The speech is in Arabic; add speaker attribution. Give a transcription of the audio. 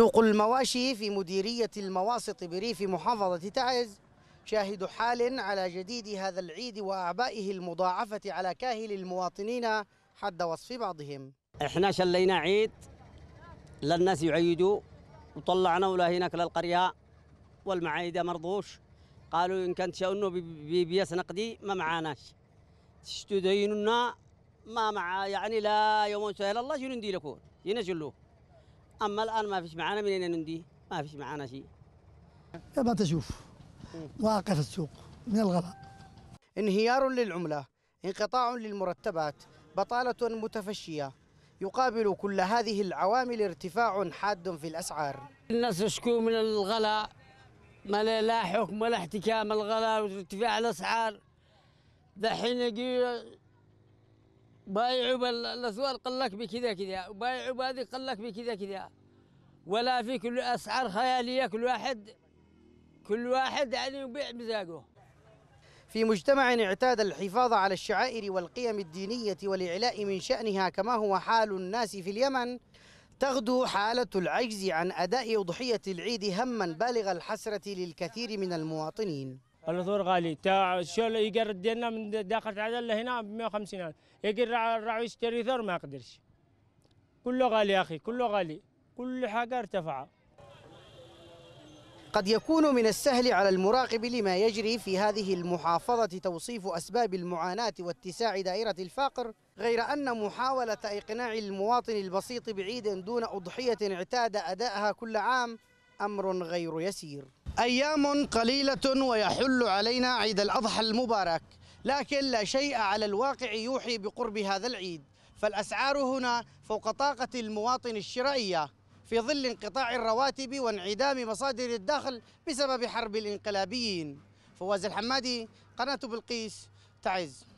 Speaker 1: سوق المواشي في مديرية المواسط بريف محافظة تعز شاهد حال على جديد هذا العيد وأعبائه المضاعفة على كاهل المواطنين حد وصف بعضهم
Speaker 2: احنا شلينا عيد للناس يعيدوا وطلعنا ولا هناك للقرية والمعايدة مرضوش قالوا إن كانت شأنه ببيس نقدي ما معاناش تشتدينونا ما مع يعني لا يوم سهل الله شنو دي لكم ينجلوه اما الان ما فيش معانا منين نديه ما فيش معانا شيء
Speaker 1: كما تشوف واقف السوق من الغلاء انهيار للعمله انقطاع للمرتبات بطاله متفشيه يقابل كل هذه العوامل ارتفاع حاد في الاسعار الناس يشكو من الغلاء
Speaker 3: ما لا حكم ولا احتكام الغلاء وارتفاع الاسعار دحين يجي بايعوا بالاسوار قال لك بكذا كذا وبايعوا بهذه قال لك بكذا كذا ولا في كل اسعار خياليه كل واحد كل واحد يعني يبيع مزاجه
Speaker 1: في مجتمع اعتاد الحفاظ على الشعائر والقيم الدينية والإعلاء من شأنها كما هو حال الناس في اليمن تغدو حالة العجز عن أداء أضحية العيد هما بالغ الحسرة للكثير من المواطنين
Speaker 4: العطور غالي تاع شو يقرد دينا من داخل عدل هنا ب 150 الف يقدر الراعي يشتري ثور ما يقدرش كله غالي يا اخي كله غالي كل حاجه ارتفع
Speaker 1: قد يكون من السهل على المراقب لما يجري في هذه المحافظة توصيف أسباب المعاناة واتساع دائرة الفقر غير أن محاولة إقناع المواطن البسيط بعيد دون أضحية اعتاد أداءها كل عام أمر غير يسير أيام قليلة ويحل علينا عيد الأضحى المبارك لكن لا شيء على الواقع يوحي بقرب هذا العيد فالأسعار هنا فوق طاقة المواطن الشرائية في ظل انقطاع الرواتب وانعدام مصادر الدخل بسبب حرب الانقلابيين فواز الحمادي قناة بلقيس تعز